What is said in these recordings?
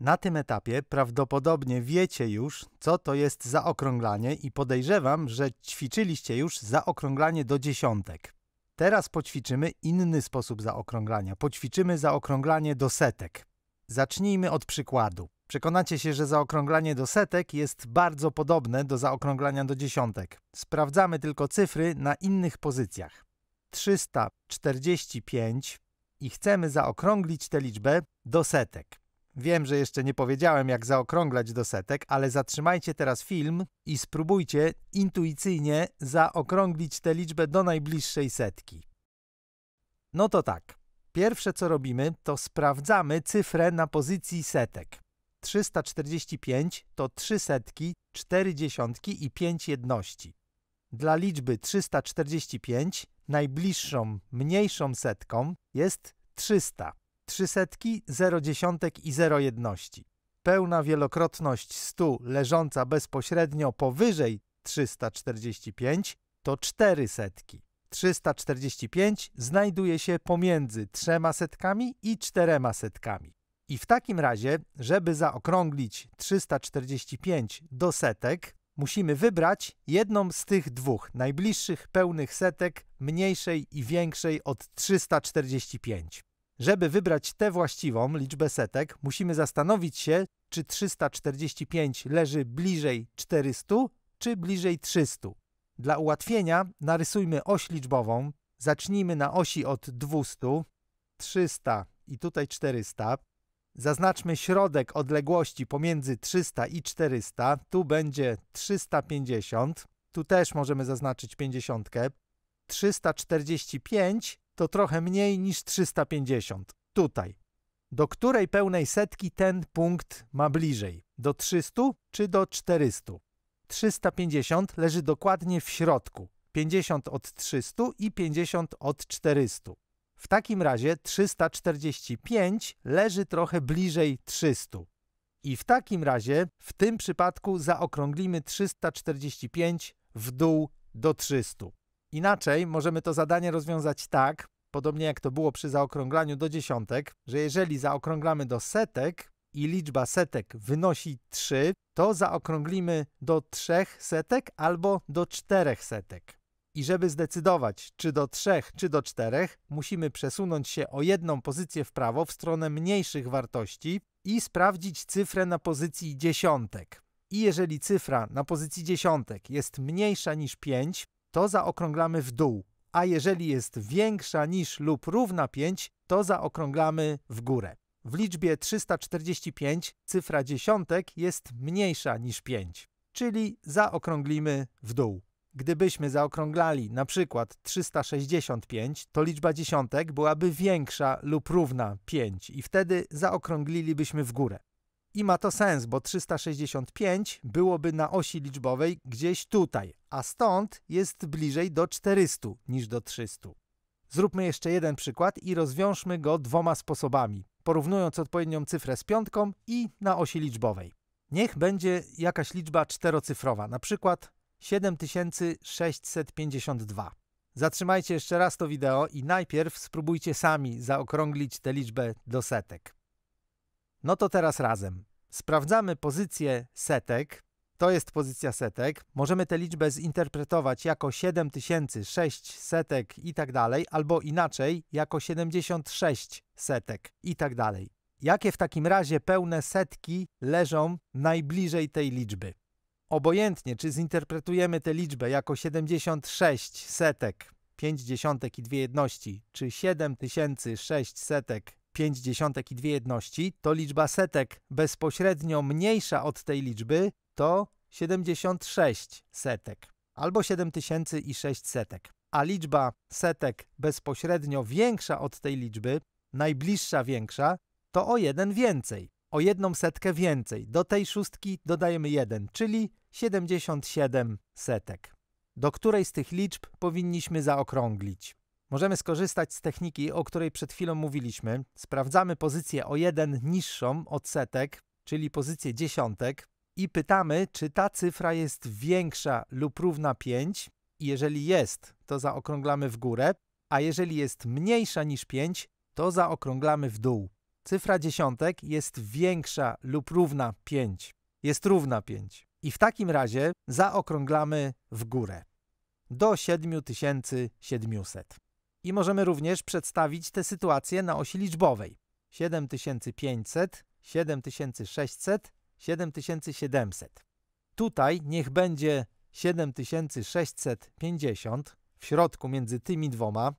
Na tym etapie prawdopodobnie wiecie już, co to jest zaokrąglanie i podejrzewam, że ćwiczyliście już zaokrąglanie do dziesiątek. Teraz poćwiczymy inny sposób zaokrąglania. Poćwiczymy zaokrąglanie do setek. Zacznijmy od przykładu. Przekonacie się, że zaokrąglanie do setek jest bardzo podobne do zaokrąglania do dziesiątek. Sprawdzamy tylko cyfry na innych pozycjach. 345 i chcemy zaokrąglić tę liczbę do setek. Wiem, że jeszcze nie powiedziałem, jak zaokrąglać do setek, ale zatrzymajcie teraz film i spróbujcie intuicyjnie zaokrąglić tę liczbę do najbliższej setki. No to tak. Pierwsze co robimy, to sprawdzamy cyfrę na pozycji setek. 345 to 3 setki, 4 dziesiątki i 5 jedności. Dla liczby 345 najbliższą, mniejszą setką jest 300 trzy setki, zero dziesiątek i zero jedności. Pełna wielokrotność 100 leżąca bezpośrednio powyżej 345 to cztery setki. 345 znajduje się pomiędzy trzema setkami i czterema setkami. I w takim razie, żeby zaokrąglić 345 do setek, musimy wybrać jedną z tych dwóch najbliższych pełnych setek mniejszej i większej od 345. Żeby wybrać tę właściwą liczbę setek, musimy zastanowić się, czy 345 leży bliżej 400 czy bliżej 300. Dla ułatwienia narysujmy oś liczbową. Zacznijmy na osi od 200, 300 i tutaj 400. Zaznaczmy środek odległości pomiędzy 300 i 400. Tu będzie 350. Tu też możemy zaznaczyć 50. 345 to trochę mniej niż 350. Tutaj. Do której pełnej setki ten punkt ma bliżej? Do 300 czy do 400? 350 leży dokładnie w środku. 50 od 300 i 50 od 400. W takim razie 345 leży trochę bliżej 300. I w takim razie w tym przypadku zaokrąglimy 345 w dół do 300. Inaczej możemy to zadanie rozwiązać tak, podobnie jak to było przy zaokrąglaniu do dziesiątek, że jeżeli zaokrąglamy do setek i liczba setek wynosi 3, to zaokrąglimy do 3 setek albo do 4 setek. I żeby zdecydować, czy do 3, czy do 4, musimy przesunąć się o jedną pozycję w prawo w stronę mniejszych wartości i sprawdzić cyfrę na pozycji dziesiątek. I jeżeli cyfra na pozycji dziesiątek jest mniejsza niż 5, to zaokrąglamy w dół, a jeżeli jest większa niż lub równa 5, to zaokrąglamy w górę. W liczbie 345 cyfra dziesiątek jest mniejsza niż 5, czyli zaokrąglimy w dół. Gdybyśmy zaokrąglali na przykład 365, to liczba dziesiątek byłaby większa lub równa 5 i wtedy zaokrąglilibyśmy w górę. I ma to sens, bo 365 byłoby na osi liczbowej gdzieś tutaj, a stąd jest bliżej do 400 niż do 300. Zróbmy jeszcze jeden przykład i rozwiążmy go dwoma sposobami, porównując odpowiednią cyfrę z piątką i na osi liczbowej. Niech będzie jakaś liczba czterocyfrowa, na przykład 7652. Zatrzymajcie jeszcze raz to wideo i najpierw spróbujcie sami zaokrąglić tę liczbę do setek. No to teraz razem. Sprawdzamy pozycję setek. To jest pozycja setek. Możemy tę liczbę zinterpretować jako 7006 setek i tak dalej, albo inaczej jako 76 setek i tak dalej. Jakie w takim razie pełne setki leżą najbliżej tej liczby? Obojętnie, czy zinterpretujemy tę liczbę jako 76 setek 5 dziesiątek i dwie jedności, czy setek? 5 dziesiątek i dwie jedności, to liczba setek bezpośrednio mniejsza od tej liczby to 76 setek albo 7006 setek. A liczba setek bezpośrednio większa od tej liczby, najbliższa większa, to o jeden więcej, o jedną setkę więcej. Do tej szóstki dodajemy 1, czyli 77 setek. Do której z tych liczb powinniśmy zaokrąglić? Możemy skorzystać z techniki, o której przed chwilą mówiliśmy. Sprawdzamy pozycję o jeden niższą od setek, czyli pozycję dziesiątek i pytamy, czy ta cyfra jest większa lub równa 5. Jeżeli jest, to zaokrąglamy w górę, a jeżeli jest mniejsza niż 5, to zaokrąglamy w dół. Cyfra dziesiątek jest większa lub równa 5. Jest równa 5. I w takim razie zaokrąglamy w górę do 7700 i możemy również przedstawić tę sytuację na osi liczbowej. 7500, 7600, 7700. Tutaj niech będzie 7650 w środku między tymi dwoma,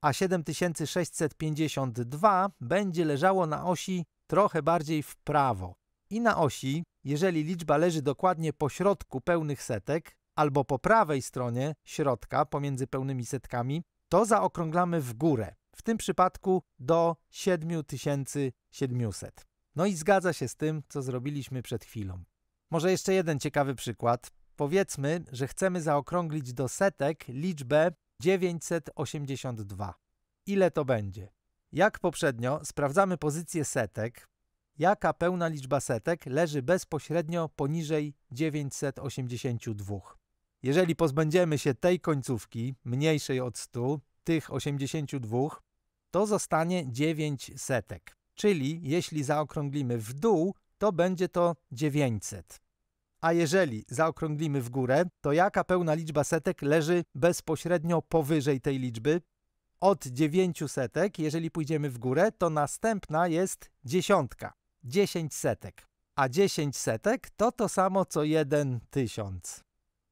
a 7652 będzie leżało na osi trochę bardziej w prawo. I na osi, jeżeli liczba leży dokładnie po środku pełnych setek, albo po prawej stronie środka pomiędzy pełnymi setkami, to zaokrąglamy w górę, w tym przypadku do 7700. No i zgadza się z tym, co zrobiliśmy przed chwilą. Może jeszcze jeden ciekawy przykład. Powiedzmy, że chcemy zaokrąglić do setek liczbę 982. Ile to będzie? Jak poprzednio sprawdzamy pozycję setek, jaka pełna liczba setek leży bezpośrednio poniżej 982. Jeżeli pozbędziemy się tej końcówki, mniejszej od 100, tych 82, to zostanie 9 setek. Czyli jeśli zaokrąglimy w dół, to będzie to 900. A jeżeli zaokrąglimy w górę, to jaka pełna liczba setek leży bezpośrednio powyżej tej liczby? Od 9 setek, jeżeli pójdziemy w górę, to następna jest dziesiątka, 10 setek. A 10 setek to to samo co 1000. tysiąc.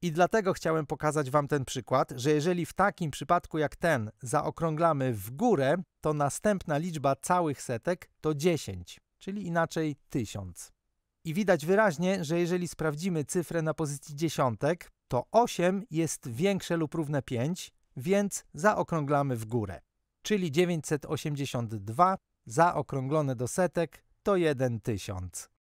I dlatego chciałem pokazać Wam ten przykład, że jeżeli w takim przypadku jak ten zaokrąglamy w górę, to następna liczba całych setek to 10, czyli inaczej 1000. I widać wyraźnie, że jeżeli sprawdzimy cyfrę na pozycji dziesiątek, to 8 jest większe lub równe 5, więc zaokrąglamy w górę. Czyli 982 zaokrąglone do setek to 1000.